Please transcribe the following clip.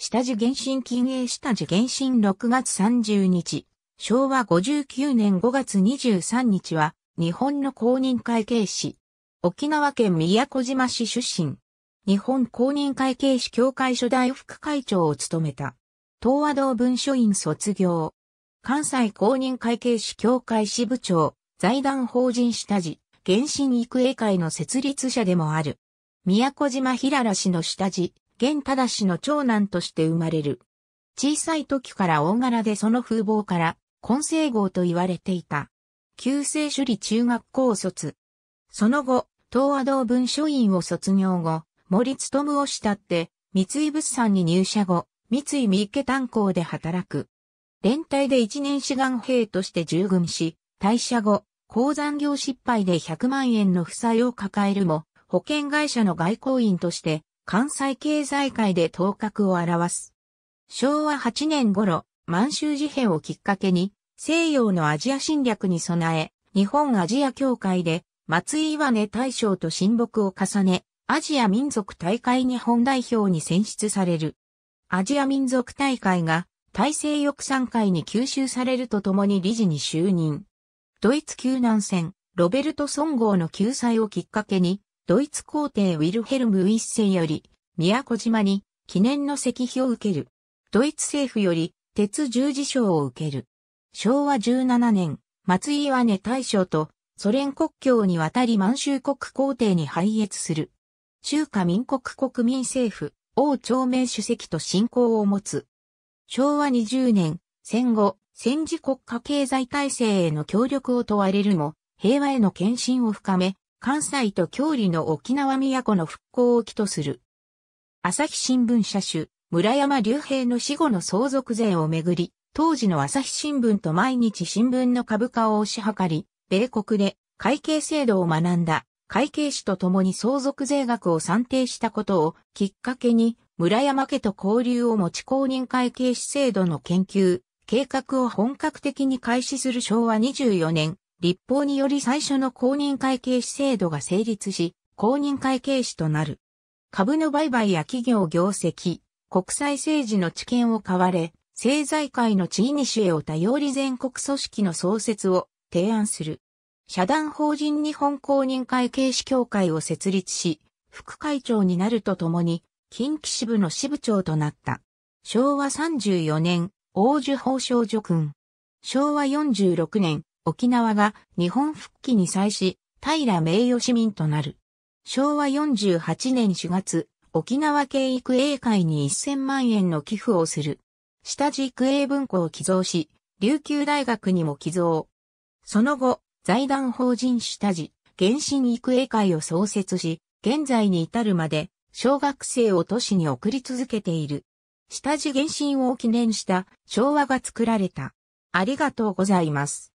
下地原神金営下地原神6月30日、昭和59年5月23日は、日本の公認会計士。沖縄県宮古島市出身。日本公認会計士協会初代副会長を務めた。東和道文書院卒業。関西公認会計士協会支部長、財団法人下地、原神育英会の設立者でもある。宮古島平良市の下地、だ忠の長男として生まれる。小さい時から大柄でその風貌から、混成号と言われていた。旧世首里中学校卒。その後、東和道文書院を卒業後、森勤を慕って、三井物産に入社後、三井三池炭鉱で働く。連隊で一年志願兵として従軍し、退社後、鉱山業失敗で100万円の負債を抱えるも、保険会社の外交員として関西経済界で頭角を表す。昭和8年頃、満州事変をきっかけに、西洋のアジア侵略に備え、日本アジア協会で、松井岩根大将と親睦を重ね、アジア民族大会日本代表に選出される。アジア民族大会が、大西翼賛会に吸収されるとともに理事に就任。ドイツ救難船、ロベルト・ソン号の救済をきっかけに、ドイツ皇帝ウィルヘルム一世より、宮古島に記念の石碑を受ける。ドイツ政府より、鉄十字章を受ける。昭和17年、松井岩根大将と、ソ連国境に渡り満州国皇帝に拝謁する。中華民国国民政府、王朝明主席と信仰を持つ。昭和20年、戦後、戦時国家経済体制への協力を問われるも、平和への献身を深め、関西と郷里の沖縄都の復興を起とする。朝日新聞社主、村山隆平の死後の相続税をめぐり、当時の朝日新聞と毎日新聞の株価を推し量り、米国で会計制度を学んだ会計士と共に相続税額を算定したことをきっかけに村山家と交流を持ち公認会計士制度の研究、計画を本格的に開始する昭和24年、立法により最初の公認会計士制度が成立し、公認会計士となる。株の売買や企業業績、国際政治の知見を買われ、政財界の地位にしえを頼り全国組織の創設を提案する。社団法人日本公認会計士協会を設立し、副会長になるとともに、近畿支部の支部長となった。昭和34年、王樹法少女君。昭和46年、沖縄が日本復帰に際し、平名誉市民となる。昭和48年4月、沖縄系育英会に1000万円の寄付をする。下地育英文庫を寄贈し、琉球大学にも寄贈。その後、財団法人下地、原神育英会を創設し、現在に至るまで、小学生を都市に送り続けている。下地原神を記念した昭和が作られた。ありがとうございます。